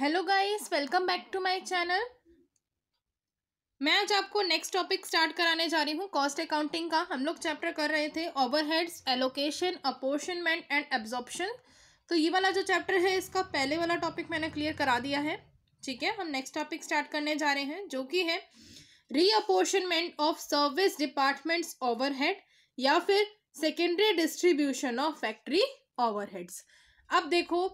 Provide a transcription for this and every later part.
hello guys welcome back to my channel मैं आज आपको नेक्स्ट टॉपिक स्टार्ट कराने जा रही हूँ कॉस्ट अकाउंटिंग का हम लोग चैप्टर कर रहे थे overheads allocation apportionment and absorption तो ये वाला जो चैप्टर है इसका पहले वाला टॉपिक मैंने क्लियर करा दिया है ठीक है हम नेक्स्ट टॉपिक स्टार्ट करने जा रहे हैं जो कि है reapportionment of service departments over या फिर secondary distribution of factory over अब देखो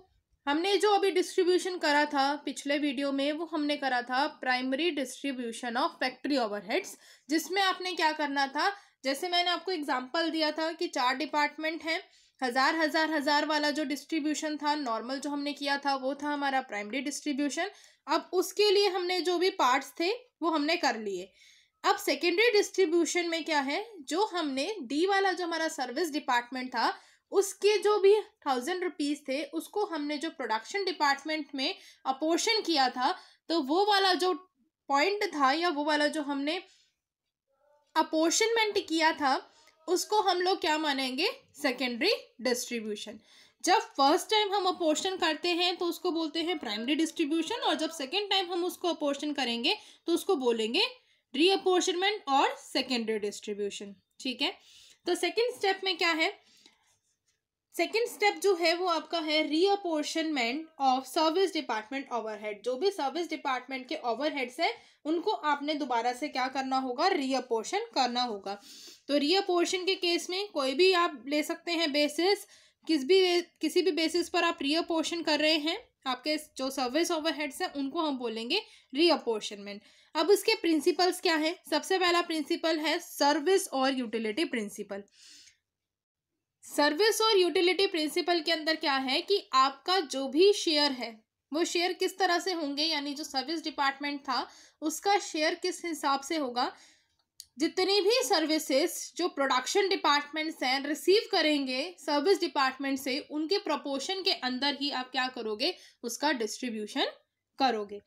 हमने जो अभी डिस्ट्रीब्यूशन करा था पिछले वीडियो में वो हमने करा था primary distribution of factory overheads जिसमें आपने क्या करना था जैसे मैंने आपको एग्जांपल दिया था कि चार डिपार्टमेंट हैं हज़ार हज़ार हज़ार वाला जो डिस्ट्रीब्यूशन था नॉर्मल जो हमने किया था वो था हमारा प्राइमरी डिस्ट्रीब्यूशन अब उसके लिए हमने जो भी पार्ट्स थे वो हमने कर लिए अब सेकेंडरी डिस्ट्रीब्यूशन में क्या है जो हमने डी वाला जो हमारा सर्विस डिपार्टमेंट था उसके जो भी थाउजेंड रुपीज़ थे उसको हमने जो प्रोडक्शन डिपार्टमेंट में अपोर्शन किया था तो वो वाला जो पॉइंट था या वो वाला जो हमने अपोर्शनमेंट किया था उसको हम लोग क्या मानेंगे सेकेंडरी डिस्ट्रीब्यूशन जब फर्स्ट टाइम हम अपोर्शन करते हैं तो उसको बोलते हैं प्राइमरी डिस्ट्रीब्यूशन और जब सेकेंड टाइम हम उसको अपोर्शन करेंगे तो उसको बोलेंगे रीअपोर्शनमेंट और सेकेंडरी डिस्ट्रीब्यूशन ठीक है तो सेकेंड स्टेप में क्या है सेकेंड स्टेप जो है वो आपका है reapportionment of service department overhead जो भी सर्विस डिपार्टमेंट के ओवरहेड्स है उनको आपने दोबारा से क्या करना होगा रीअपोर्शन करना होगा तो रीअपोर्शन के केस में कोई भी आप ले सकते हैं बेसिस किस भी किसी भी बेसिस पर आप रीअपोर्शन कर रहे हैं आपके जो सर्विस ओवरहेड्स हैं उनको हम बोलेंगे रीअपोर्शनमेंट अब उसके प्रिंसिपल्स क्या है सबसे पहला प्रिंसिपल है सर्विस और यूटिलिटी प्रिंसिपल सर्विस और यूटिलिटी प्रिंसिपल के अंदर क्या है कि आपका जो भी शेयर है वो शेयर किस तरह से होंगे यानी जो सर्विस डिपार्टमेंट था उसका शेयर किस हिसाब से होगा जितनी भी सर्विसेज जो प्रोडक्शन डिपार्टमेंट्स हैं रिसीव करेंगे सर्विस डिपार्टमेंट से उनके प्रपोर्शन के अंदर ही आप क्या करोगे उसका डिस्ट्रीब्यूशन करोगे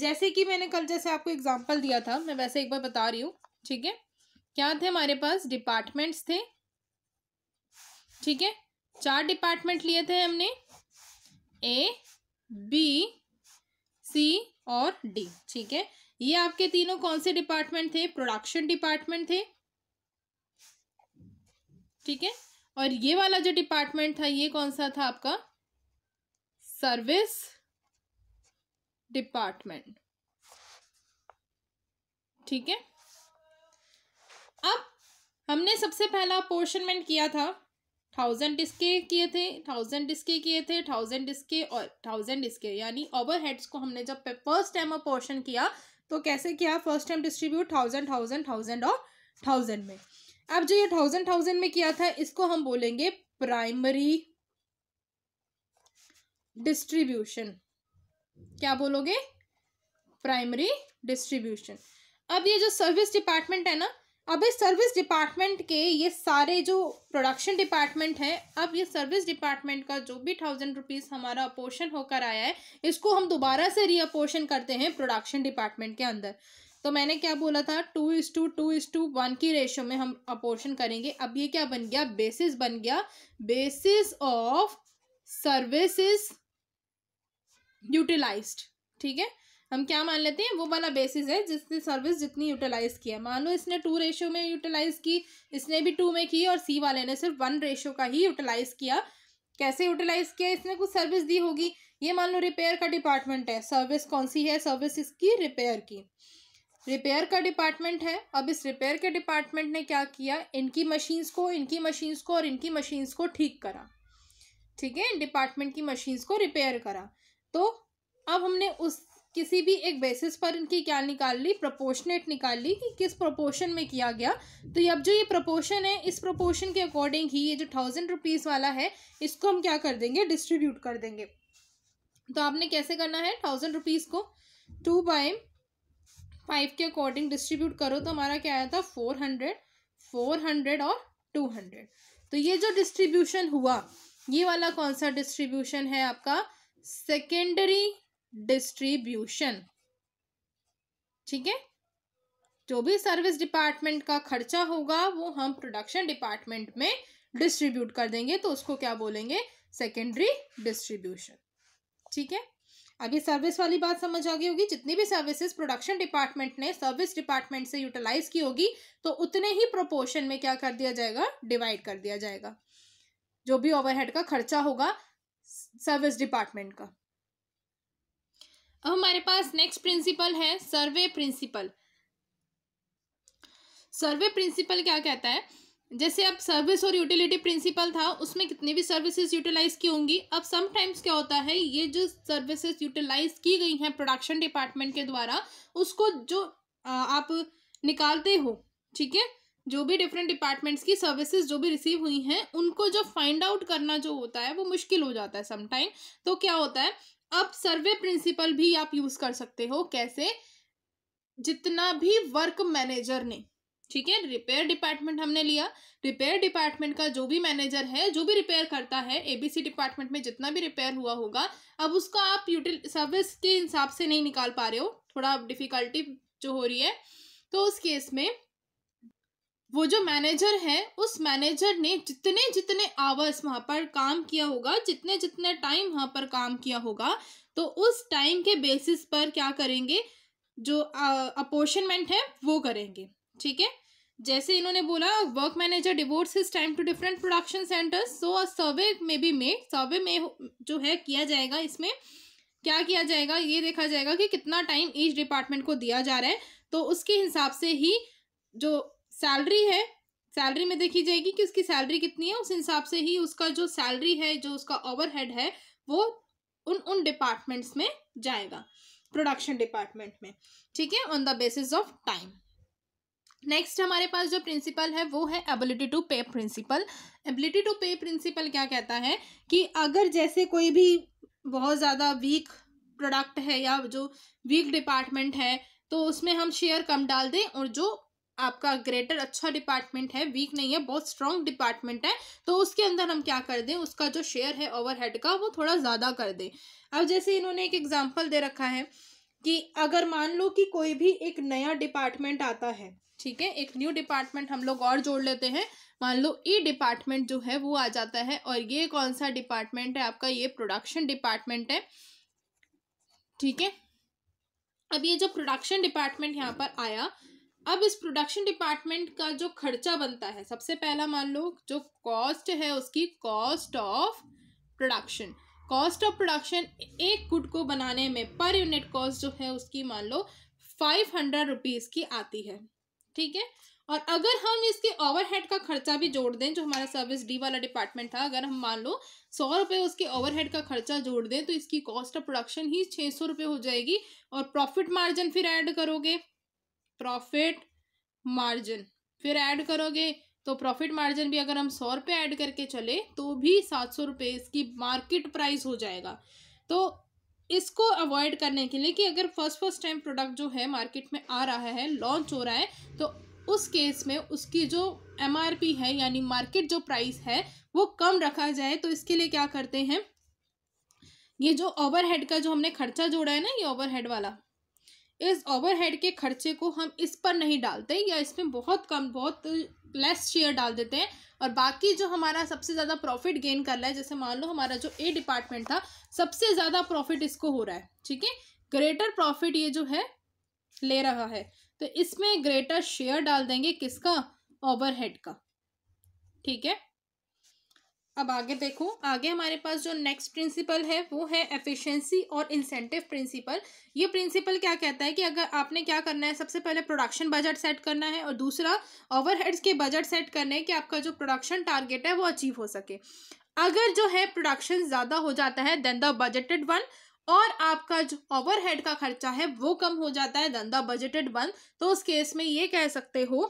जैसे कि मैंने कल जैसे आपको एग्जाम्पल दिया था मैं वैसे एक बार बता रही हूँ ठीक है क्या थे हमारे पास डिपार्टमेंट्स थे ठीक है चार डिपार्टमेंट लिए थे हमने ए बी सी और डी ठीक है ये आपके तीनों कौन से डिपार्टमेंट थे प्रोडक्शन डिपार्टमेंट थे ठीक है और ये वाला जो डिपार्टमेंट था ये कौन सा था आपका सर्विस डिपार्टमेंट ठीक है अब हमने सबसे पहला पोर्शनमेंट किया था थाउजेंड डिस्के किए थे थाउजेंड डिस्के किए थे थाउजेंड डिस्के और थाउजेंड डिस्के यानी हेड्स को हमने जब फर्स्ट टाइम अपोर्शन किया तो कैसे किया first time distribute thousand thousand thousand और थाउजेंड में अब जो ये थाउजेंड थाउजेंड में किया था इसको हम बोलेंगे प्राइमरी डिस्ट्रीब्यूशन क्या बोलोगे प्राइमरी डिस्ट्रीब्यूशन अब ये जो सर्विस डिपार्टमेंट है ना अब इस सर्विस डिपार्टमेंट के ये सारे जो प्रोडक्शन डिपार्टमेंट हैं अब ये सर्विस डिपार्टमेंट का जो भी थाउजेंड रुपीज़ हमारा अपोर्शन होकर आया है इसको हम दोबारा से रीअपोर्शन करते हैं प्रोडक्शन डिपार्टमेंट के अंदर तो मैंने क्या बोला था two is to two is to one की रेशियो में हम अपोर्शन करेंगे अब ये क्या बन गया बेसिस बन गया बेसिस ऑफ सर्विस यूटिलाइज ठीक है हम क्या मान लेते हैं वो वाला बेसिस है जिसने सर्विस जितनी यूटिलाइज किया मान लो इसने टू रेशो में यूटिलाइज की इसने भी टू में की और सी वाले ने सिर्फ वन रेशो का ही यूटिलाइज किया कैसे यूटिलाइज किया इसने कुछ सर्विस दी होगी ये मान लो रिपेयर का डिपार्टमेंट है सर्विस कौन सी है सर्विस इसकी रिपेयर की रिपेयर का डिपार्टमेंट है अब इस रिपेयर के डिपार्टमेंट ने क्या किया इनकी मशीन्स को इनकी मशीन्स को और इनकी मशीन्स को ठीक करा ठीक है डिपार्टमेंट की मशीन्स को रिपेयर करा तो अब हमने उस किसी भी एक बेसिस पर इनकी क्या निकाल ली प्रपोर्शनेट निकाल ली कि किस प्रोपोर्शन में किया गया तो ये अब जो ये प्रपोर्शन है इस प्रपोर्शन के अकॉर्डिंग ही ये जो थाउजेंड रुपीज़ वाला है इसको हम क्या कर देंगे डिस्ट्रीब्यूट कर देंगे तो आपने कैसे करना है थाउजेंड रुपीज़ को टू बाई फाइव के अकॉर्डिंग डिस्ट्रीब्यूट करो तो हमारा क्या आया था फोर हंड्रेड फोर हंड्रेड और टू हंड्रेड तो ये जो डिस्ट्रीब्यूशन हुआ ये वाला कौन सा डिस्ट्रीब्यूशन है आपका सेकेंडरी डिस्ट्रीब्यूशन ठीक है जो भी सर्विस डिपार्टमेंट का खर्चा होगा वो हम प्रोडक्शन डिपार्टमेंट में डिस्ट्रीब्यूट कर देंगे तो उसको क्या बोलेंगे सेकेंडरी डिस्ट्रीब्यूशन ठीक है अभी सर्विस वाली बात समझ आ गई होगी जितनी भी सर्विसेज प्रोडक्शन डिपार्टमेंट ने सर्विस डिपार्टमेंट से यूटिलाइज की होगी तो उतने ही प्रोपोर्शन में क्या कर दिया जाएगा डिवाइड कर दिया जाएगा जो भी ओवरहेड का खर्चा होगा सर्विस डिपार्टमेंट का अब हमारे पास नेक्स्ट प्रिंसिपल है सर्वे प्रिंसिपल सर्वे प्रिंसिपल क्या कहता है जैसे अब सर्विस और यूटिलिटी प्रिंसिपल था उसमें कितनी भी सर्विसेज यूटिलाइज की होंगी अब समटाइम्स क्या होता है ये जो सर्विसेज यूटिलाइज की गई हैं प्रोडक्शन डिपार्टमेंट के द्वारा उसको जो आप निकालते हो ठीक है जो भी डिफरेंट डिपार्टमेंट्स की सर्विसेज जो भी रिसीव हुई हैं उनको जो फाइंड आउट करना जो होता है वो मुश्किल हो जाता है समटाइम तो क्या होता है अब सर्वे प्रिंसिपल भी आप यूज कर सकते हो कैसे जितना भी वर्क मैनेजर ने ठीक है रिपेयर डिपार्टमेंट हमने लिया रिपेयर डिपार्टमेंट का जो भी मैनेजर है जो भी रिपेयर करता है एबीसी डिपार्टमेंट में जितना भी रिपेयर हुआ होगा अब उसका आप यूटिल सर्विस के हिसाब से नहीं निकाल पा रहे हो थोड़ा डिफिकल्टी जो हो रही है तो उस केस में वो जो मैनेजर है उस मैनेजर ने जितने जितने आवर्स वहाँ पर काम किया होगा जितने जितने टाइम वहाँ पर काम किया होगा तो उस टाइम के बेसिस पर क्या करेंगे जो अपोर्शनमेंट है वो करेंगे ठीक है जैसे इन्होंने बोला work manager devotes his time to different production centres so a survey may be made सर्वे में जो है किया जाएगा इसमें क्या किया जाएगा ये देखा जाएगा कि कितना टाइम ईच डिपार्टमेंट को दिया जा रहा है तो उसके हिसाब से ही जो सैलरी है सैलरी में देखी जाएगी कि उसकी सैलरी कितनी है उस हिसाब से ही उसका जो सैलरी है जो उसका ओवरहेड है वो उन उन डिपार्टमेंट्स में जाएगा प्रोडक्शन डिपार्टमेंट में ठीक है on the basis of time next हमारे पास जो प्रिंसिपल है वो है ability to pay principle ability to pay principle क्या कहता है कि अगर जैसे कोई भी बहुत ज़्यादा वीक प्रोडक्ट है या जो वीक डिपार्टमेंट है तो उसमें हम शेयर कम डाल दें और जो आपका ग्रेटर अच्छा डिपार्टमेंट है वीक नहीं है बहुत स्ट्रॉन्ग डिपार्टमेंट है तो उसके अंदर हम क्या कर दें उसका जो शेयर है ओवरहेड का वो थोड़ा ज़्यादा कर दें अब जैसे इन्होंने एक एग्जाम्पल दे रखा है कि अगर मान लो कि कोई भी एक नया डिपार्टमेंट आता है ठीक है एक न्यू डिपार्टमेंट हम लोग और जोड़ लेते हैं मान लो ई e डिपार्टमेंट जो है वो आ जाता है और ये कौन सा डिपार्टमेंट है आपका ये प्रोडक्शन डिपार्टमेंट है ठीक है अब ये जो प्रोडक्शन डिपार्टमेंट यहाँ पर आया अब इस प्रोडक्शन डिपार्टमेंट का जो खर्चा बनता है सबसे पहला मान लो जो कॉस्ट है उसकी cost of production cost of production एक गुड को बनाने में पर यूनिट कॉस्ट जो है उसकी मान लो फाइव हंड्रेड रुपीज़ की आती है ठीक है और अगर हम इसके ओवरहेड का खर्चा भी जोड़ दें जो हमारा सर्विस डी वाला डिपार्टमेंट था अगर हम मान लो सौ रुपये उसके ओवरहेड का खर्चा जोड़ दें तो इसकी कॉस्ट ऑफ प्रोडक्शन ही छः सौ रुपये हो जाएगी और प्रॉफिट मार्जिन फिर ऐड करोगे प्रॉफिट मार्जिन फिर ऐड करोगे तो प्रॉफिट मार्जिन भी अगर हम सौ रुपये ऐड करके चले तो भी सात सौ रुपये इसकी मार्केट प्राइस हो जाएगा तो इसको अवॉइड करने के लिए कि अगर फर्स्ट फर्स्ट टाइम प्रोडक्ट जो है मार्केट में आ रहा है लॉन्च हो रहा है तो उस केस में उसकी जो एम है यानी मार्केट जो प्राइस है वो कम रखा जाए तो इसके लिए क्या करते हैं ये जो ओवरहेड का जो हमने खर्चा जोड़ा है ना ये ओवरहेड वाला इस ओवरहेड के खर्चे को हम इस पर नहीं डालते या इसमें बहुत कम बहुत लेस शेयर डाल देते हैं और बाकी जो हमारा सबसे ज़्यादा प्रॉफिट गेन कर रहा है जैसे मान लो हमारा जो ए डिपार्टमेंट था सबसे ज़्यादा प्रॉफिट इसको हो रहा है ठीक है ग्रेटर प्रॉफिट ये जो है ले रहा है तो इसमें ग्रेटर शेयर डाल देंगे किसका ओवरहेड का ठीक है अब आगे देखो आगे हमारे पास जो नेक्स्ट प्रिंसिपल है वो है एफिशिएंसी और इंसेंटिव प्रिंसिपल ये प्रिंसिपल क्या कहता है कि अगर आपने क्या करना है सबसे पहले प्रोडक्शन बजट सेट करना है और दूसरा ओवरहेड्स के बजट सेट करने कि आपका जो प्रोडक्शन टारगेट है वो अचीव हो सके अगर जो है प्रोडक्शन ज़्यादा हो जाता है देन द बजटेड वन और आपका जो ओवरहेड का खर्चा है वो कम हो जाता है देन द बजटेड वन तो उस केस में ये कह सकते हो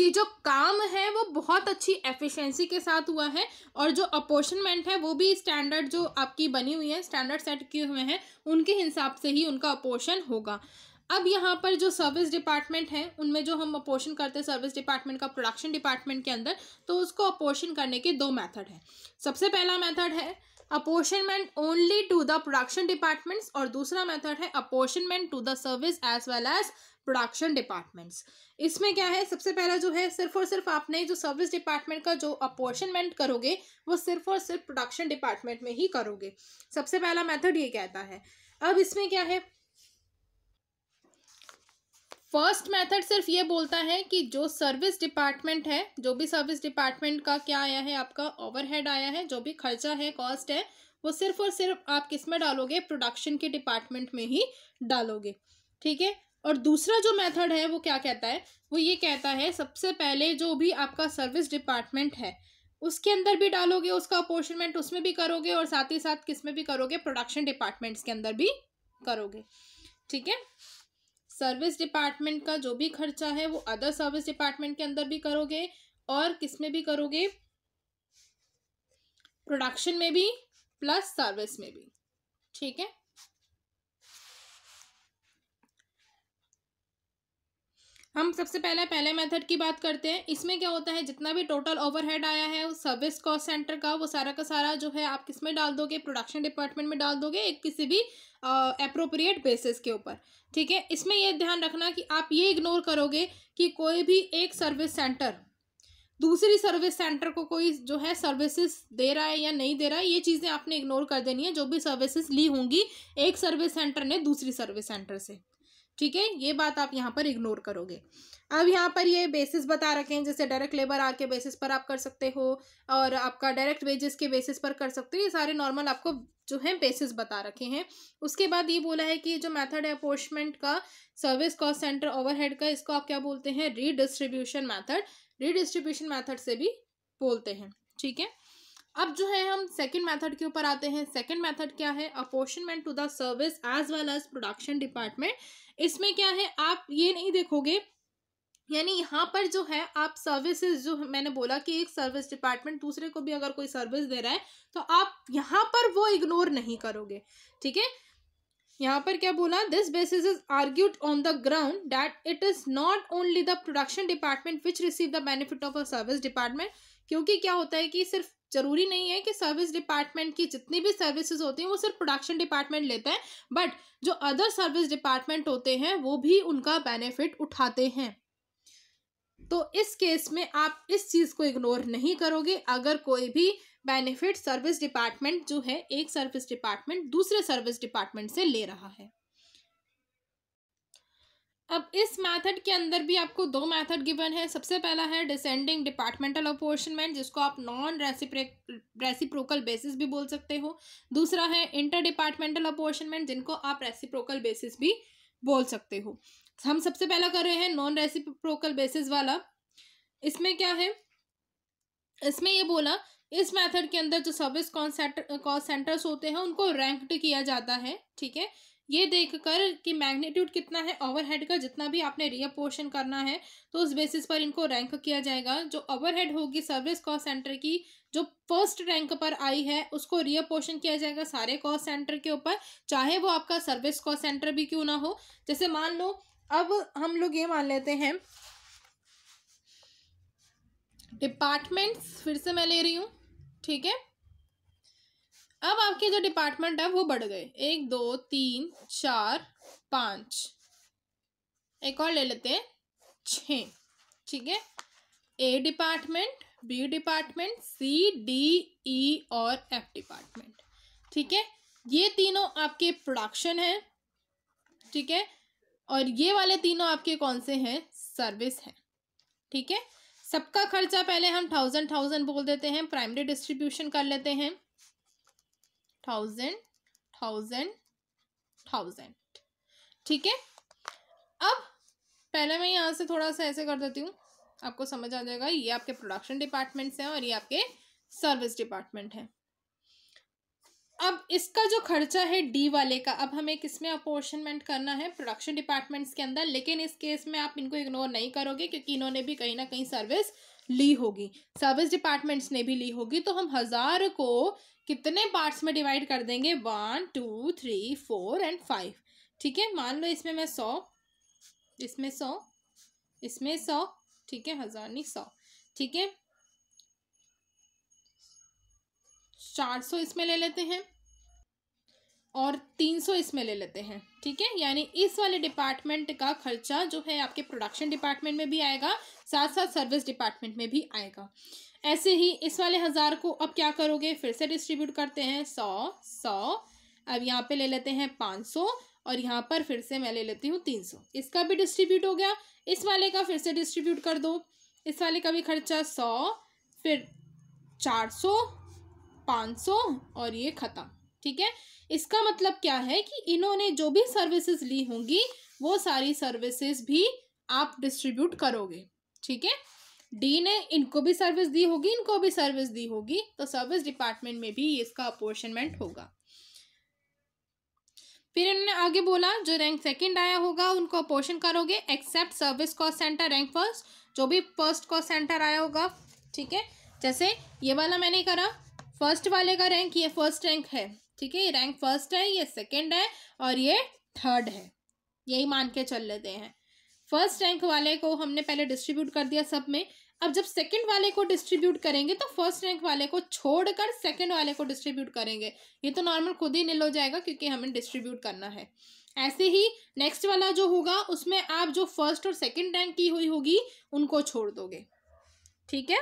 कि जो काम है वो बहुत अच्छी एफिशिएंसी के साथ हुआ है और जो अपोर्शनमेंट है वो भी स्टैंडर्ड जो आपकी बनी हुई है स्टैंडर्ड सेट किए हुए हैं उनके हिसाब से ही उनका अपोर्शन होगा अब यहाँ पर जो सर्विस डिपार्टमेंट है उनमें जो हम अपोर्शन करते हैं सर्विस डिपार्टमेंट का प्रोडक्शन डिपार्टमेंट के अंदर तो उसको अपोर्शन करने के दो मैथड हैं सबसे पहला मैथड है apportionment only to the production departments और दूसरा मेथड है apportionment to the service as well as production departments इसमें क्या है सबसे पहला जो है सिर्फ और सिर्फ आपने जो सर्विस डिपार्टमेंट का जो अपोर्शनमेंट करोगे वो सिर्फ और सिर्फ प्रोडक्शन डिपार्टमेंट में ही करोगे सबसे पहला मेथड ये कहता है अब इसमें क्या है फर्स्ट मेथड सिर्फ ये बोलता है कि जो सर्विस डिपार्टमेंट है जो भी सर्विस डिपार्टमेंट का क्या आया है आपका ओवरहेड आया है जो भी खर्चा है कॉस्ट है वो सिर्फ और सिर्फ आप किस में डालोगे प्रोडक्शन के डिपार्टमेंट में ही डालोगे ठीक है और दूसरा जो मेथड है वो क्या कहता है वो ये कहता है सबसे पहले जो भी आपका सर्विस डिपार्टमेंट है उसके अंदर भी डालोगे उसका अपोर्शनमेंट उसमें भी करोगे और साथ ही साथ किस में भी करोगे प्रोडक्शन डिपार्टमेंट्स के अंदर भी करोगे ठीक है सर्विस डिपार्टमेंट का जो भी खर्चा है वो अदर सर्विस डिपार्टमेंट के अंदर भी करोगे और किस में भी करोगे प्रोडक्शन में भी प्लस सर्विस में भी ठीक है हम सबसे पहले पहले मेथड की बात करते हैं इसमें क्या होता है जितना भी टोटल ओवरहेड आया है सर्विस कॉस्ट सेंटर का वो सारा का सारा जो है आप किस में डाल दोगे प्रोडक्शन डिपार्टमेंट में डाल दोगे एक किसी भी अप्रोप्रिएट बेसिस के ऊपर ठीक है इसमें ये ध्यान रखना कि आप ये इग्नोर करोगे कि कोई भी एक सर्विस सेंटर दूसरी सर्विस सेंटर को कोई जो है सर्विसेज दे रहा है या नहीं दे रहा है ये चीज़ें आपने इग्नोर कर देनी है जो भी सर्विसेज ली होंगी एक सर्विस सेंटर ने दूसरी सर्विस सेंटर से ठीक है ये बात आप यहाँ पर इग्नोर करोगे अब यहाँ पर ये बेसिस बता रखे हैं जैसे डायरेक्ट लेबर आर के बेसिस पर आप कर सकते हो और आपका डायरेक्ट वेजेस के बेसिस पर कर सकते हो ये सारे नॉर्मल आपको जो है बेसिस बता रखे हैं उसके बाद ये बोला है कि जो मेथड है अपोर्टमेंट का सर्विस कॉस्ट सेंटर ओवरहेड का इसको आप क्या बोलते हैं रीडिस्ट्रीब्यूशन मैथड रीडिस्ट्रीब्यूशन मैथड से भी बोलते हैं ठीक है अब जो है हम सेकंड मेथड के ऊपर आते हैं सेकंड मेथड क्या है apportionment to the service as well as production department इसमें क्या है आप ये नहीं देखोगे यानी यहाँ पर जो है आप सर्विसेज जो मैंने बोला कि एक सर्विस डिपार्टमेंट दूसरे को भी अगर कोई सर्विस दे रहा है तो आप यहाँ पर वो इग्नोर नहीं करोगे ठीक है यहाँ पर क्या बोला this basis is argued on the ground that it is not only the production department which receive the benefit of a service department क्योंकि क्या होता है कि सिर्फ जरूरी नहीं है कि सर्विस डिपार्टमेंट की जितनी भी सर्विसेज होती हैं वो सिर्फ प्रोडक्शन डिपार्टमेंट लेते हैं बट जो अदर सर्विस डिपार्टमेंट होते हैं वो भी उनका बेनिफिट उठाते हैं तो इस केस में आप इस चीज़ को इग्नोर नहीं करोगे अगर कोई भी बेनिफिट सर्विस डिपार्टमेंट जो है एक सर्विस डिपार्टमेंट दूसरे सर्विस डिपार्टमेंट से ले रहा है अब इस मेथड के अंदर भी आपको दो मेथड गिवन है सबसे पहला है डिसेंडिंग डिपार्टमेंटल अपोर्शनमेंट जिसको आप नॉन रेसिप्रोकल बेसिस भी बोल सकते हो दूसरा है इंटर डिपार्टमेंटल अपोर्शनमेंट जिनको आप रेसिप्रोकल बेसिस भी बोल सकते हो हम सबसे पहला कर रहे हैं नॉन रेसिप्रोकल बेसिस वाला इसमें क्या है इसमें ये बोला इस मेथड के अंदर जो सर्विस कॉल सेंटर्स होते हैं उनको रैंक्ड किया जाता है ठीक है ये देखकर कि मैग्नीट्यूड कितना है ओवरहेड का जितना भी आपने रिअपोर्शन करना है तो उस बेसिस पर इनको रैंक किया जाएगा जो ओवरहेड होगी सर्विस कॉस्ट सेंटर की जो फर्स्ट रैंक पर आई है उसको रिअपोर्शन किया जाएगा सारे कॉस्ट सेंटर के ऊपर चाहे वो आपका सर्विस कॉस्ट सेंटर भी क्यों ना हो जैसे मान लो अब हम लोग ये मान लेते हैं डिपार्टमेंट्स फिर से मैं ले रही हूँ ठीक है अब आपके जो डिपार्टमेंट है वो बढ़ गए एक दो तीन चार पाँच एक और ले लेते हैं छ ठीक है A department B department C D E और एफ डिपार्टमेंट ठीक है ये तीनों आपके प्रोडक्शन हैं ठीक है और ये वाले तीनों आपके कौन से हैं सर्विस हैं ठीक है सबका खर्चा पहले हम थाउजेंड थाउजेंड बोल देते हैं प्राइमरी डिस्ट्रीब्यूशन कर लेते हैं थाउजेंड थाउजेंड थाउजेंड ठीक है अब पहले मैं यहाँ से थोड़ा सा ऐसे कर देती हूँ आपको समझ आ जाएगा ये आपके प्रोडक्शन डिपार्टमेंट्स हैं और ये आपके सर्विस डिपार्टमेंट हैं अब इसका जो खर्चा है डी वाले का अब हमें किसमें अपोर्शनमेंट करना है प्रोडक्शन डिपार्टमेंट्स के अंदर लेकिन इस केस में आप इनको इग्नोर नहीं करोगे क्योंकि इन्होंने भी कहीं ना कहीं सर्विस ली होगी सर्विस डिपार्टमेंट्स ने भी ली होगी तो हम हज़ार को कितने पार्ट्स में डिवाइड कर देंगे one two three four and five ठीक है मान लो इसमें मैं सौ इसमें सौ इसमें सौ ठीक है हज़ार नहीं सौ ठीक है चार सौ इसमें ले लेते हैं और तीन सौ इसमें ले लेते हैं ठीक है यानी इस वाले डिपार्टमेंट का खर्चा जो है आपके प्रोडक्शन डिपार्टमेंट में भी आएगा साथ साथ सर्विस डिपार्टमेंट में भी आएगा ऐसे ही इस वाले हज़ार को अब क्या करोगे फिर से डिस्ट्रीब्यूट करते हैं सौ सौ अब यहाँ पे ले लेते हैं पाँच सौ और यहाँ पर फिर से मैं ले लेती हूँ तीन सौ इसका भी डिस्ट्रीब्यूट हो गया इस वाले का फिर से डिस्ट्रीब्यूट कर दो इस वाले का भी खर्चा सौ फिर चार सौ पाँच सौ और ये ख़त्म ठीक है इसका मतलब क्या है कि इन्होंने जो भी सर्विसेज ली होंगी वो सारी सर्विसेज भी आप डिस्ट्रीब्यूट करोगे ठीक है डी ने इनको भी सर्विस दी होगी इनको भी सर्विस दी होगी तो सर्विस डिपार्टमेंट में भी इसका अपोर्शनमेंट होगा फिर इन्होंने आगे बोला जो रैंक सेकंड आया होगा उनको अपोर्शन करोगे except service cost centre rank first जो भी फर्स्ट कॉस्ट सेंटर आया होगा ठीक है जैसे ये वाला मैंने करा फर्स्ट वाले का रैंक ये फर्स्ट रैंक है ठीक है ये रैंक फर्स्ट है ये सेकेंड है और ये थर्ड है यही मान के चल लेते हैं फर्स्ट रैंक वाले को हमने पहले डिस्ट्रीब्यूट कर दिया सब में अब जब सेकंड वाले को डिस्ट्रीब्यूट करेंगे तो फर्स्ट रैंक वाले को छोड़कर सेकंड वाले को डिस्ट्रीब्यूट करेंगे ये तो नॉर्मल खुद ही निल हो जाएगा क्योंकि हमें डिस्ट्रीब्यूट करना है ऐसे ही नेक्स्ट वाला जो होगा उसमें आप जो फर्स्ट और सेकंड रैंक की हुई होगी उनको छोड़ दोगे ठीक है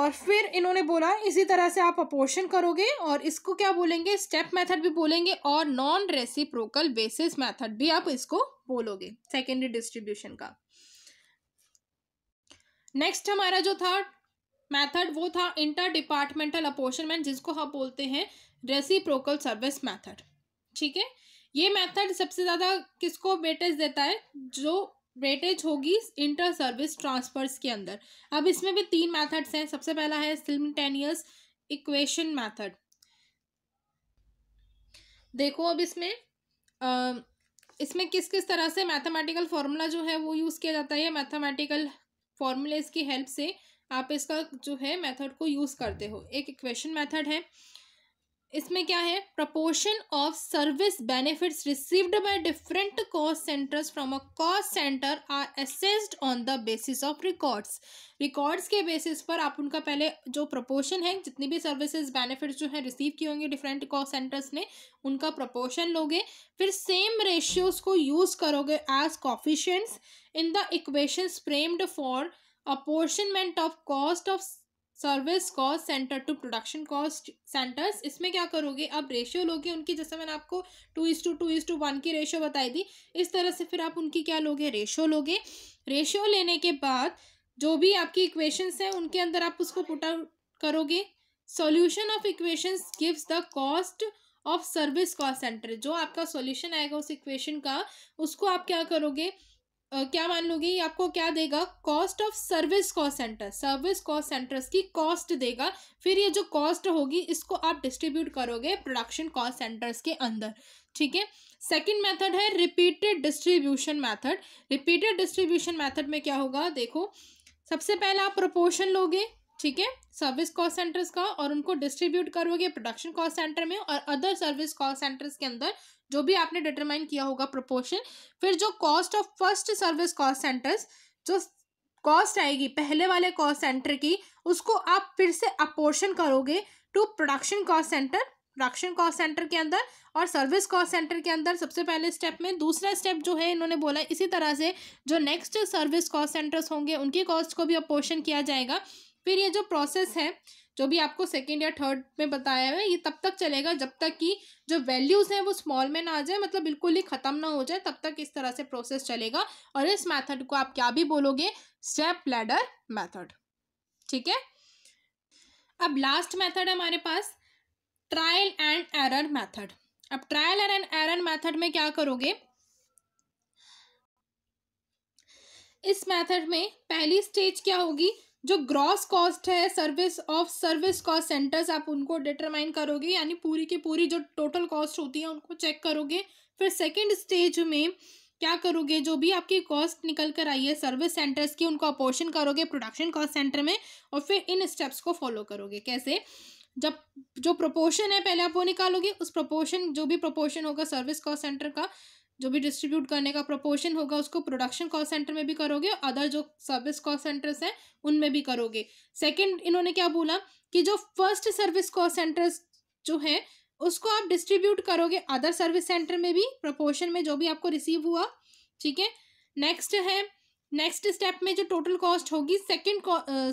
और फिर इन्होंने बोला इसी तरह से आप अपोर्शन करोगे और इसको क्या बोलेंगे स्टेप मेथड भी बोलेंगे और नॉन रेसिप्रोकल बेसिस मेथड भी आप इसको बोलोगे सेकेंडरी डिस्ट्रीब्यूशन का नेक्स्ट हमारा जो था मेथड वो था इंटर डिपार्टमेंटल अपोर्शनमेंट जिसको हम हाँ बोलते हैं रेसिप्रोकल सर्विस मेथड ठीक है ये मेथड सबसे ज़्यादा किसको वेटेज देता है जो वेटेज होगी इंटर सर्विस ट्रांसफर्स के अंदर अब इसमें भी तीन मेथड्स हैं सबसे पहला है सिमटेनियस इक्वेशन मेथड देखो अब इसमें आ, इसमें किस किस तरह से मैथमेटिकल फार्मूला जो है वो यूज़ किया जाता है मैथमेटिकल फॉर्मूलेज की हेल्प से आप इसका जो है मेथड को यूज़ करते हो एक इक्वेशन मेथड है इसमें क्या है proportion of service benefits received by different cost centres from a cost centre are assessed on the basis of records records के बेसिस पर आप उनका पहले जो प्रपोर्शन है जितनी भी सर्विसेज बेनिफिट्स जो है रिसीव किए होंगे डिफरेंट कॉस्ट सेंटर्स ने उनका प्रपोर्शन लोगे फिर सेम रेशियोज को यूज़ करोगे as coefficients in the equation framed for apportionment of cost of service cost centre to production cost centres इसमें क्या करोगे आप रेशियो लोगे उनकी जैसे मैंने आपको two is to two is to one की रेशियो बताई थी इस तरह से फिर आप उनकी क्या लोगे रेशियो लोगे रेशियो लेने के बाद जो भी आपकी इक्वेशंस हैं उनके अंदर आप उसको पुट आउट करोगे solution of equations gives the cost of service cost centre जो आपका सॉल्यूशन आएगा उस इक्वेशन का उसको आप क्या करोगे क्या मान लूँगी आपको क्या देगा cost of service cost centre service cost centres की कॉस्ट देगा फिर ये जो कॉस्ट होगी इसको आप डिस्ट्रीब्यूट करोगे प्रोडक्शन कॉस्ट सेंटर्स के अंदर ठीक है सेकेंड मेथड है repeated distribution method repeated distribution method में क्या होगा देखो सबसे पहले आप प्रोपोर्शन लोगे ठीक है सर्विस कॉस्ट सेंटर्स का और उनको डिस्ट्रीब्यूट करोगे प्रोडक्शन कॉस्ट सेंटर में और अदर सर्विस कॉस्ट सेंटर्स के अंदर जो भी आपने डिटरमाइन किया होगा प्रोपोर्शन फिर जो cost of first service cost centres जो कॉस्ट आएगी पहले वाले कॉस्ट सेंटर की उसको आप फिर से अपोर्शन करोगे to production cost centre production cost centre के अंदर और सर्विस कॉस्ट सेंटर के अंदर सबसे पहले स्टेप में दूसरा स्टेप जो है इन्होंने बोला इसी तरह से जो नेक्स्ट सर्विस कॉस्ट सेंटर्स होंगे उनकी कॉस्ट को भी अपोर्शन किया जाएगा फिर ये जो प्रोसेस है जो भी आपको सेकेंड या थर्ड में बताया है ये तब तक चलेगा जब तक कि जो वैल्यूज़ हैं वो स्मॉल में ना आ जाए मतलब बिल्कुल ही ख़त्म ना हो जाए तब तक इस तरह से प्रोसेस चलेगा और इस मैथड को आप क्या भी बोलोगे स्टेप लैडर मैथड ठीक है अब लास्ट मैथड है हमारे पास ट्रायल एंड एरर मैथड अब ट्रायल एंड एरर मैथड में क्या करोगे इस मेथड में पहली स्टेज क्या होगी जो ग्रॉस कॉस्ट है service of service cost centres आप उनको डिटरमाइन करोगे यानी पूरी की पूरी जो टोटल कॉस्ट होती है उनको चेक करोगे फिर सेकेंड स्टेज में क्या करोगे जो भी आपकी कॉस्ट निकल कर आई है सर्विस सेंटर्स की उनको अपोर्शन करोगे प्रोडक्शन कॉस्ट सेंटर में और फिर इन स्टेप्स को फॉलो करोगे कैसे जब जो प्रोपोर्शन है पहले आप वो निकालोगे उस प्रोपोर्शन जो भी प्रोपोर्शन होगा सर्विस कॉस्ट सेंटर का जो भी डिस्ट्रीब्यूट करने का प्रोपोर्शन होगा उसको प्रोडक्शन कॉल सेंटर में भी करोगे और अदर जो सर्विस कॉल सेंटर्स हैं उनमें भी करोगे सेकंड इन्होंने क्या बोला कि जो फर्स्ट सर्विस कॉल सेंटर्स जो हैं उसको आप डिस्ट्रीब्यूट करोगे अदर सर्विस सेंटर में भी प्रपोर्शन में जो भी आपको रिसीव हुआ ठीक है नेक्स्ट है नेक्स्ट स्टेप में जो टोटल कॉस्ट होगी सेकेंड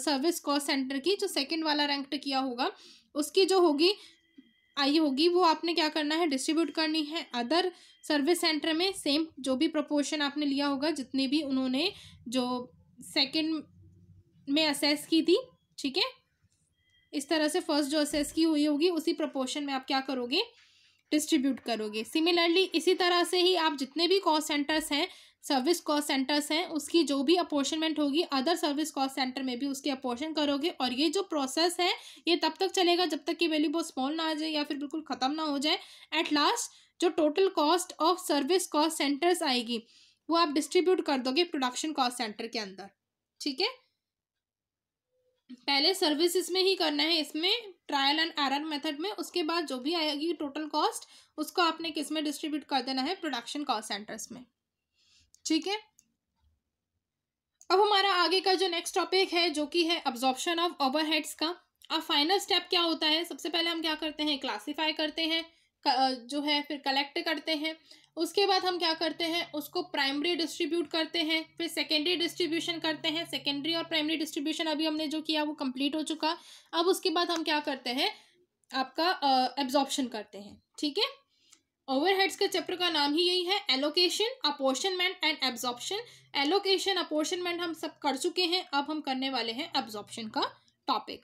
सर्विस कॉस्ट सेंटर की जो सेकेंड वाला रैंक्ड किया होगा उसकी जो होगी आई होगी वो आपने क्या करना है डिस्ट्रीब्यूट करनी है अदर सर्विस सेंटर में सेम जो भी प्रोपोर्शन आपने लिया होगा जितने भी उन्होंने जो सेकेंड में असेस की थी ठीक है इस तरह से फर्स्ट जो असेस की हुई होगी उसी प्रोपोर्शन में आप क्या करोगे डिस्ट्रीब्यूट करोगे सिमिलरली इसी तरह से ही आप जितने भी कॉस्ट सेंटर्स हैं सर्विस कॉस्ट सेंटर्स हैं उसकी जो भी अपोर्शनमेंट होगी अदर सर्विस कॉस्ट सेंटर में भी उसके अपोर्शन करोगे और ये जो प्रोसेस है ये तब तक चलेगा जब तक कि वैल्यू बहुत स्मॉल ना आ जाए या फिर बिल्कुल ख़त्म ना हो जाए एट लास्ट जो total cost of service cost centres आएगी वो आप डिस्ट्रीब्यूट कर दोगे प्रोडक्शन कॉस्ट सेंटर के अंदर ठीक है पहले सर्विसेज में ही करना है इसमें ट्रायल एंड एरर मेथड में उसके बाद जो भी आएगी टोटल कॉस्ट उसको आपने किस में डिस्ट्रीब्यूट कर देना है प्रोडक्शन कॉस्ट सेंटर्स में ठीक है अब हमारा आगे का जो नेक्स्ट टॉपिक है जो कि है अब्जॉर्प्शन ऑफ ओवरहेड्स का अब फाइनल स्टेप क्या होता है सबसे पहले हम क्या करते हैं क्लासीफाई करते हैं जो है फिर कलेक्ट करते हैं उसके बाद हम क्या करते हैं उसको प्राइमरी डिस्ट्रीब्यूट करते हैं फिर सेकेंडरी डिस्ट्रीब्यूशन करते हैं सेकेंडरी और प्राइमरी डिस्ट्रीब्यूशन अभी हमने जो किया वो कंप्लीट हो चुका अब उसके बाद हम क्या करते हैं आपका एब्जॉर्प्शन करते हैं ठीक है ओवरहेड्स के चैप्टर का नाम ही यही है allocation apportionment and absorption allocation apportionment हम सब कर चुके हैं अब हम करने वाले हैं एब्जॉर्प्शन का टॉपिक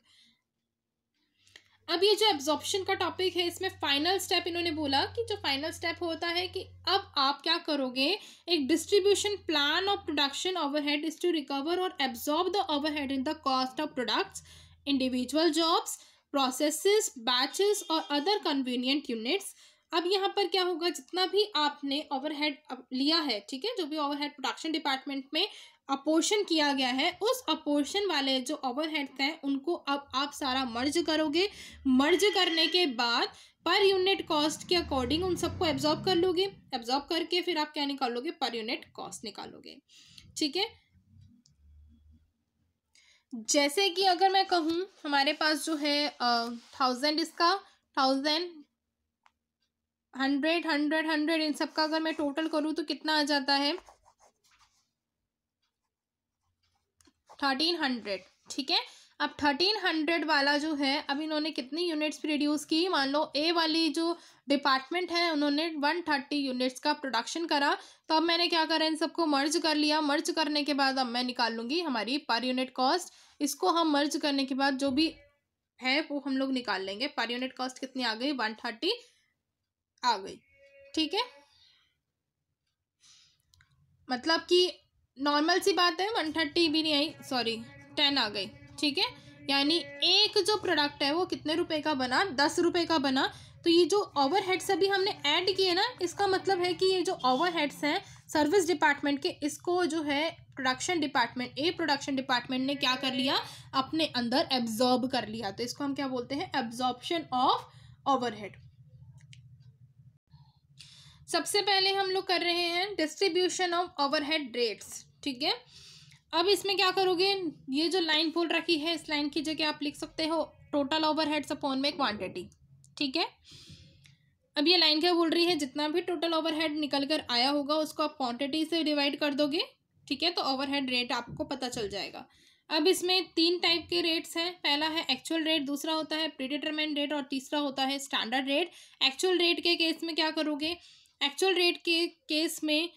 अब ये जो एब्जॉर्प्शन का टॉपिक है इसमें फाइनल स्टेप इन्होंने बोला कि जो फाइनल स्टेप होता है कि अब आप क्या करोगे एक distribution plan of production overhead is to recover और absorb the overhead in the cost of products individual jobs processes batches और अदर कन्वीनियंट यूनिट्स अब यहाँ पर क्या होगा जितना भी आपने ओवरहेड लिया है ठीक है जो भी ओवरहेड प्रोडक्शन डिपार्टमेंट में अपोर्शन किया गया है उस अपोर्शन वाले जो ओवरहेड्स हैं उनको अब आप सारा मर्ज करोगे मर्ज करने के बाद पर यूनिट कॉस्ट के अकॉर्डिंग उन सबको एब्जॉर्ब कर लोगे एब्जॉर्ब करके फिर आप क्या निकालोगे पर यूनिट कॉस्ट निकालोगे ठीक है जैसे कि अगर मैं कहूँ हमारे पास जो है थाउजेंड इसका थाउजेंड हंड्रेड हंड्रेड हंड्रेड इन सबका अगर मैं टोटल करूँ तो कितना आ जाता है थर्टीन हंड्रेड ठीक है अब थर्टीन हंड्रेड वाला जो है अब इन्होंने कितनी यूनिट्स प्रोड्यूस की मान लो ए वाली जो डिपार्टमेंट है उन्होंने वन थर्टी यूनिट्स का प्रोडक्शन करा तो अब मैंने क्या करा इन सबको मर्ज कर लिया मर्ज करने के बाद अब मैं निकाल लूँगी हमारी पर यूनिट कॉस्ट इसको हम मर्ज करने के बाद जो भी है वो हम लोग निकाल लेंगे पर यूनिट कॉस्ट कितनी आ गई वन थर्टी आ गई ठीक है मतलब कि नॉर्मल सी बात है वन थर्टी भी नहीं आई सॉरी टेन आ गई ठीक है यानी एक जो प्रोडक्ट है वो कितने रुपए का बना दस रुपए का बना तो ये जो ओवर हेड्स अभी हमने ऐड किए ना इसका मतलब है कि ये जो ओवर हेड्स हैं सर्विस डिपार्टमेंट के इसको जो है production department A production department ने क्या कर लिया अपने अंदर एब्जॉर्ब कर लिया तो इसको हम क्या बोलते हैं एब्जॉर्बशन ऑफ ओवर हेड सबसे पहले हम लोग कर रहे हैं डिस्ट्रीब्यूशन ऑफ ओवरहेड रेट्स ठीक है अब इसमें क्या करोगे ये जो लाइन बोल रखी है इस लाइन की जगह आप लिख सकते हो टोटल ओवरहेड्स अपॉन में क्वांटिटी ठीक है अब ये लाइन क्या बोल रही है जितना भी टोटल ओवरहेड निकल कर आया होगा उसको आप क्वांटिटी से डिवाइड कर दोगे ठीक है तो ओवरहेड रेट आपको पता चल जाएगा अब इसमें तीन टाइप के रेट्स हैं पहला है एक्चुअल रेट दूसरा होता है प्रीडिटरमेंट रेट और तीसरा होता है स्टैंडर्ड रेट एक्चुअल रेट के केस में क्या करोगे एक्चुअल रेट के केस में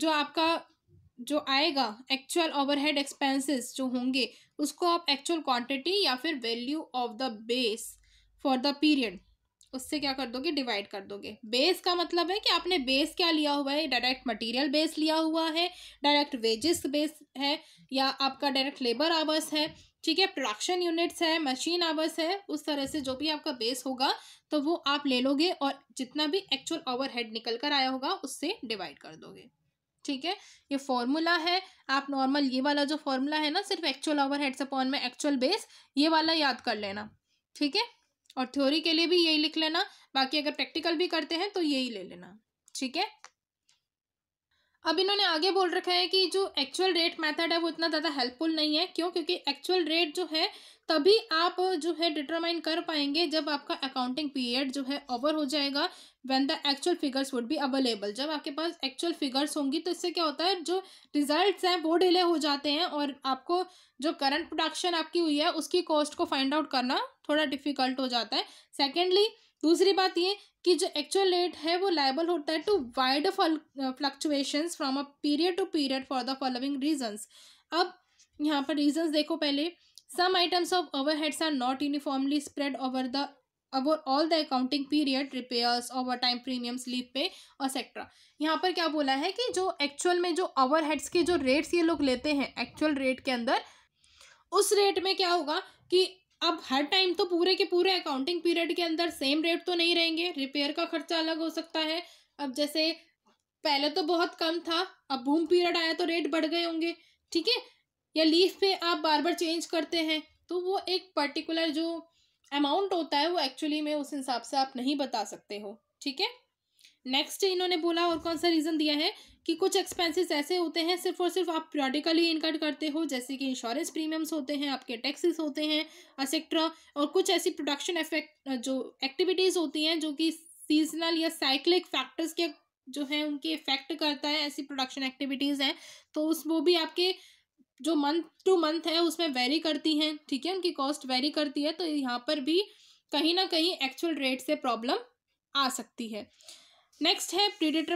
जो आपका जो आएगा एक्चुअल ओवरहेड एक्सपेंसेस जो होंगे उसको आप एक्चुअल क्वांटिटी या फिर value of the base for the period उससे क्या कर दोगे डिवाइड कर दोगे बेस का मतलब है कि आपने बेस क्या लिया हुआ है डायरेक्ट मटेरियल बेस लिया हुआ है डायरेक्ट वेजेस बेस है या आपका डायरेक्ट लेबर आवर्स है ठीक है प्रोडक्शन यूनिट्स है मशीन आवर्स है उस तरह से जो भी आपका बेस होगा तो वो आप ले लोगे और जितना भी एक्चुअल ओवर हेड निकल कर आया होगा उससे डिवाइड कर दोगे ठीक है ये फॉर्मूला है आप नॉर्मल ये वाला जो फॉर्मूला है ना सिर्फ एक्चुअल ओवर हेड्स अपॉन में एक्चुअल बेस ये वाला याद कर लेना ठीक है और थ्योरी के लिए भी यही लिख लेना बाकी अगर प्रैक्टिकल भी करते हैं तो यही ले लेना ठीक है अब इन्होंने आगे बोल रखा है कि जो एक्चुअल रेट मेथड है वो इतना ज़्यादा हेल्पफुल नहीं है क्यों क्योंकि एक्चुअल रेट जो है तभी आप जो है डिटरमाइन कर पाएंगे जब आपका अकाउंटिंग पीरियड जो है ओवर हो जाएगा when the actual figures would be available जब आपके पास एक्चुअल फिगर्स होंगी तो इससे क्या होता है जो रिजल्ट्स हैं वो डिले हो जाते हैं और आपको जो करंट प्रोडक्शन आपकी हुई है उसकी कॉस्ट को फाइंड आउट करना थोड़ा डिफिकल्ट हो जाता है सेकेंडली दूसरी बात ये कि जो एक्चुअल रेट है वो लाइबल होता है to wide fluctuation from a period to period for the following reason अब यहाँ पर रीजन देखो पहले some items of heads are not uniformly spread over the overall the accounting period repairs overtime premiums leave pay etcetera यहाँ पर क्या बोला है कि जो एक्चुअल में जो ओवर हेड्स के जो रेट्स ये लोग लेते हैं एक्चुअल रेट के अंदर उस रेट में क्या होगा कि अब हर टाइम तो पूरे के पूरे अकाउंटिंग पीरियड के अंदर सेम रेट तो नहीं रहेंगे रिपेयर का खर्चा अलग हो सकता है अब जैसे पहले तो बहुत कम था अब बूम पीरियड आया तो रेट बढ़ गए होंगे ठीक है या लीफ पे आप बार बार चेंज करते हैं तो वो एक पर्टिकुलर जो अमाउंट होता है वो एक्चुअली में उस हिसाब से आप नहीं बता सकते हो ठीक है नेक्स्ट इन्होंने बोला और कौन सा रीज़न दिया है कि कुछ एक्सपेंसेस ऐसे होते हैं सिर्फ और सिर्फ आप प्रोडिकली इनकट करते हो जैसे कि इंश्योरेंस प्रीमियम्स होते हैं आपके टैक्सेस होते हैं असेक्ट्रा और कुछ ऐसी प्रोडक्शन इफेक्ट जो एक्टिविटीज़ होती हैं जो कि सीजनल या साइक्लिक फैक्टर्स के जो हैं उनके इफेक्ट करता है ऐसी प्रोडक्शन एक्टिविटीज़ हैं तो उस वो भी आपके जो मंथ टू मंथ है उसमें वेरी करती हैं ठीक है उनकी कॉस्ट वेरी करती है तो यहाँ पर भी कहीं ना कहीं एक्चुअल रेट से प्रॉब्लम आ सकती है नेक्स्ट है प्री रेट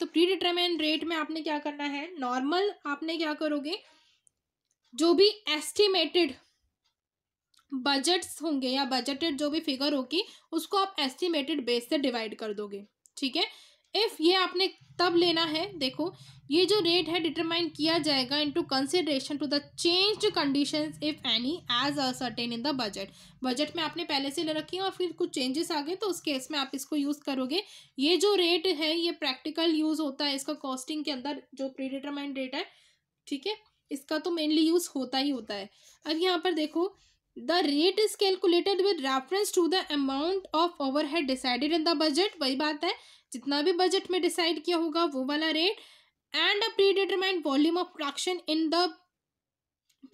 तो प्री रेट में आपने क्या करना है नॉर्मल आपने क्या करोगे जो भी एस्टिमेटेड बजट्स होंगे या बजटेड जो भी फिगर होगी उसको आप एस्टिमेटेड बेस से डिवाइड कर दोगे ठीक है इफ़ ये आपने तब लेना है देखो ये जो रेट है डिटरमाइन किया जाएगा into consideration to the change conditions if any as a certain in the budget budget में आपने पहले से ले रखी है और फिर कुछ चेंजेस आ गए तो उस केस में आप इसको यूज़ करोगे ये जो रेट है ये प्रैक्टिकल यूज़ होता है इसका कॉस्टिंग के अंदर जो प्री डिटरमाइंड रेट है ठीक है इसका तो मेनली यूज़ होता ही होता है अब यहाँ पर देखो the rate is calculated with reference to the amount of overhead decided in the budget वही बात है जितना भी बजट में डिसाइड किया होगा वो वाला rate and a predetermined volume of production in the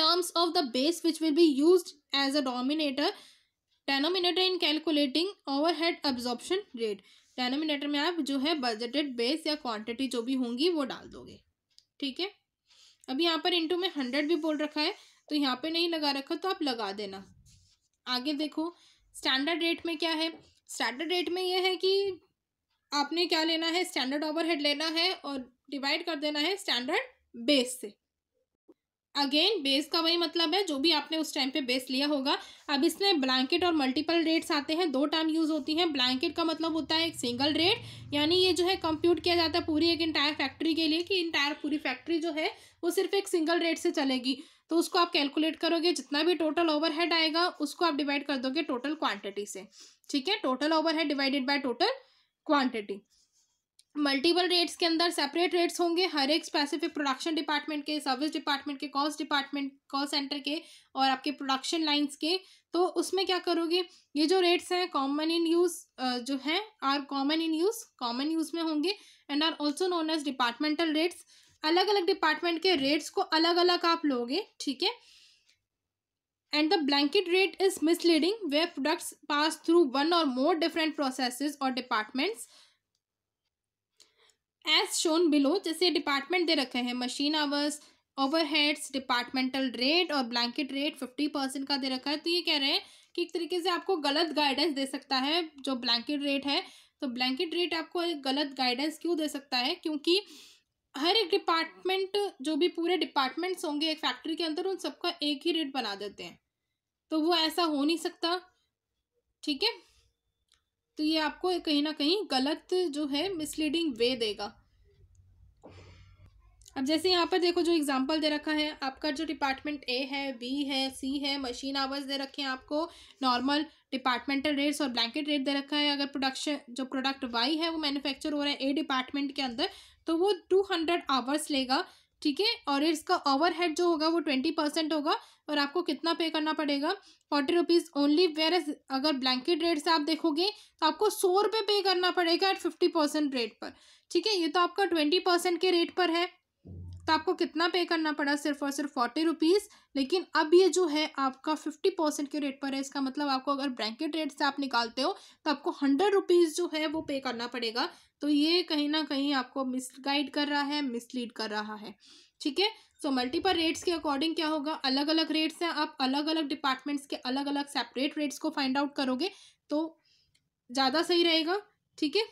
of the base which will be use as a dominator denominator in calculating overhead absorption rate denominator में आप जो है बजटेड बेस या quantity जो भी होंगी वो डाल दोगे ठीक है अब यहाँ पर इंटू में हंड्रेड भी बोल रखा है तो यहाँ पर नहीं लगा रखा तो आप लगा देना आगे देखो स्टैंडर्ड रेट में क्या है स्टैंडर्ड रेट में यह है कि आपने क्या लेना है स्टैंडर्ड ओवरहेड लेना है और डिवाइड कर देना है स्टैंडर्ड बेस से अगेन बेस का वही मतलब है जो भी आपने उस टाइम पे बेस लिया होगा अब इसमें ब्लैंकेट और मल्टीपल रेट्स आते हैं दो टर्म यूज़ होती हैं ब्लैंकेट का मतलब होता है एक सिंगल रेट यानी ये जो है कंप्यूट किया जाता है पूरी एक इंटायर फैक्ट्री के लिए कि इंटायर पूरी फैक्ट्री जो है वो सिर्फ एक सिंगल रेट से चलेगी तो उसको आप कैलकुलेट करोगे जितना भी टोटल ओवर आएगा उसको आप डिवाइड कर दोगे टोटल क्वान्टिटी से ठीक है total over divided by total quantity multiple rates के अंदर सेपरेट रेट्स होंगे हर एक स्पेसिफिक प्रोडक्शन डिपार्टमेंट के सर्विस डिपार्टमेंट के कॉस्ट डिपार्टमेंट कॉल सेंटर के और आपके प्रोडक्शन लाइंस के तो उसमें क्या करोगे ये जो रेट्स हैं कॉमन इन यूज़ जो हैं are common in use common use में होंगे and are also known as departmental rates अलग अलग डिपार्टमेंट के रेट्स को अलग अलग आप लोगे ठीक है and the blanket rate is misleading where products pass through one or more different processes और डिपार्टमेंट्स एज शोन बिलो जैसे डिपार्टमेंट दे रखे हैं machine hours overheads departmental rate और ब्लैंकेट रेट फिफ्टी परसेंट का दे रखा है तो ये कह रहे हैं कि एक तरीके से आपको गलत गाइडेंस दे सकता है जो ब्लैंकेट रेट है तो ब्लैंकेट रेट आपको गलत गाइडेंस क्यों दे सकता है क्योंकि हर एक डिपार्टमेंट जो भी पूरे डिपार्टमेंट्स होंगे एक फैक्ट्री के अंदर उन सबका एक ही रेट बना देते हैं तो वो ऐसा हो नहीं सकता ठीक है तो ये आपको कहीं ना कहीं गलत जो है मिसलीडिंग वे देगा अब जैसे यहाँ पर देखो जो एग्जांपल दे रखा है आपका जो डिपार्टमेंट ए है बी है सी है मशीन आवर्स दे रखे हैं आपको नॉर्मल डिपार्टमेंटल रेट्स और ब्लैंकेट रेट दे रखा है अगर प्रोडक्शन जो प्रोडक्ट वाई है वो मैन्युफैक्चर हो रहा है ए डिपार्टमेंट के अंदर तो वो टू हंड्रेड आवर्स लेगा ठीक है और इसका ओवर हेड जो होगा वो ट्वेंटी परसेंट होगा और आपको कितना पे करना पड़ेगा फोर्टी रुपीज़ ओनली वेर अगर ब्लैंकेट रेट से आप देखोगे तो आपको सौ रुपये पे करना पड़ेगा एट फिफ्टी परसेंट रेट पर ठीक है ये तो आपका ट्वेंटी परसेंट के रेट पर है तो आपको कितना पे करना पड़ा सिर्फ और सिर्फ फोर्टी रुपीज़ लेकिन अब ये जो है आपका फिफ्टी परसेंट के रेट पर है इसका मतलब आपको अगर ब्रैंकेट रेट से आप निकालते हो तो आपको हंड्रेड रुपीज़ जो है वो पे करना पड़ेगा तो ये कहीं ना कहीं आपको मिसगाइड कर रहा है मिसलीड कर रहा है ठीक है सो मल्टीपल रेट्स के अकॉर्डिंग क्या होगा अलग अलग रेट्स हैं आप अलग अलग डिपार्टमेंट्स के अलग अलग सेपरेट रेट्स को फाइंड आउट करोगे तो ज़्यादा सही रहेगा ठीक है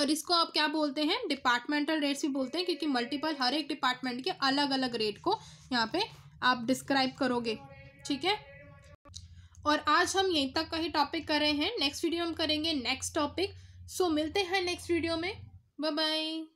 और इसको आप क्या बोलते हैं डिपार्टमेंटल रेट्स भी बोलते हैं क्योंकि मल्टीपल हर एक डिपार्टमेंट के अलग अलग रेट को यहाँ पे आप डिस्क्राइब करोगे ठीक है और आज हम यहीं तक का ही टॉपिक कर रहे हैं नेक्स्ट वीडियो हम करेंगे नेक्स्ट टॉपिक सो मिलते हैं नेक्स्ट वीडियो में बाय बाय